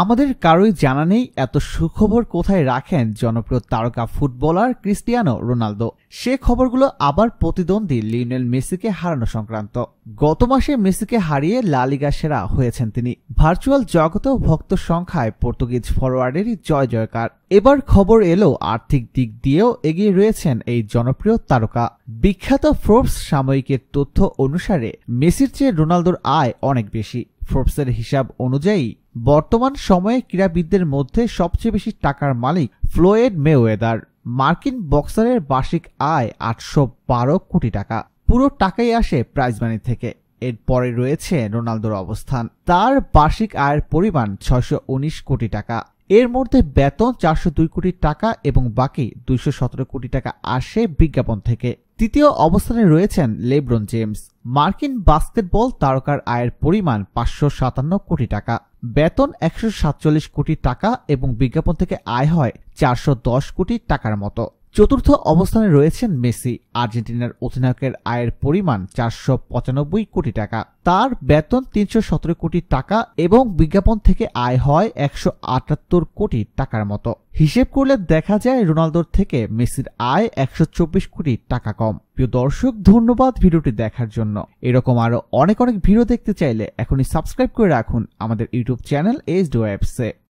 আমাদের কারোই জানা নেই এত সুখবর কোথায় রাখেন জনপ্রিয় তারকা ফুটবলার ক্রিস্টিয়ানো রোনালদো সে খবরগুলো আবার প্রতিদ্বন্দ্বী লিওনেল মেসিকে হারানো সংক্রান্ত গত মাসে মেসিকে হারিয়ে লালিগা সেরা হয়েছেন তিনি ভার্চুয়াল জগতেও ভক্ত সংখ্যায় পর্তুগিজ ফরোয়ার্ডেরই জয় জয়কার এবার খবর এলো আর্থিক দিক দিয়েও এগিয়ে রয়েছেন এই জনপ্রিয় তারকা বিখ্যাত ফোর্বস সাময়িকের তথ্য অনুসারে মেসির চেয়ে রোনালদোর আয় অনেক বেশি ফোর্বসের হিসাব অনুযায়ী বর্তমান সময়ে ক্রীড়াবিদদের মধ্যে সবচেয়ে বেশি টাকার মালিক ফ্লোয়েড মেওয়েদার মার্কিন বক্সারের বার্ষিক আয় আটশো বারো কোটি টাকা পুরো টাকাই আসে প্রাইজ মানি থেকে এরপরে রয়েছে রোনালদোর অবস্থান তার বার্ষিক আয়ের পরিমাণ ছয়শ কোটি টাকা এর মধ্যে বেতন চারশো দুই কোটি টাকা এবং বাকি দুইশো সতেরো কোটি টাকা আসে বিজ্ঞাপন থেকে তৃতীয় অবস্থানে রয়েছেন লেব্রন জেমস মার্কিন বাস্কেটবল তারকার আয়ের পরিমাণ পাঁচশো সাতান্ন কোটি টাকা বেতন একশো সাতচল্লিশ কোটি টাকা এবং বিজ্ঞাপন থেকে আয় হয় চারশো দশ কোটি টাকার মতো চতুর্থ অবস্থানে রয়েছেন মেসি আর্জেন্টিনার অধিনায়কের আয়ের পরিমাণ চারশো পঁচানব্বই কোটি টাকা তার বেতন তিনশো সতেরো কোটি টাকা এবং বিজ্ঞাপন থেকে আয় হয় একশো আটাত্তর কোটি টাকার মতো হিসেব করলে দেখা যায় রোনালদোর থেকে মেসির আয় একশো চব্বিশ কোটি টাকা কম প্রিয় দর্শক ধন্যবাদ ভিডিওটি দেখার জন্য এরকম আরও অনেক অনেক ভিডিও দেখতে চাইলে এখনই সাবস্ক্রাইব করে রাখুন আমাদের ইউটিউব চ্যানেল এইচ ডোয়েবসে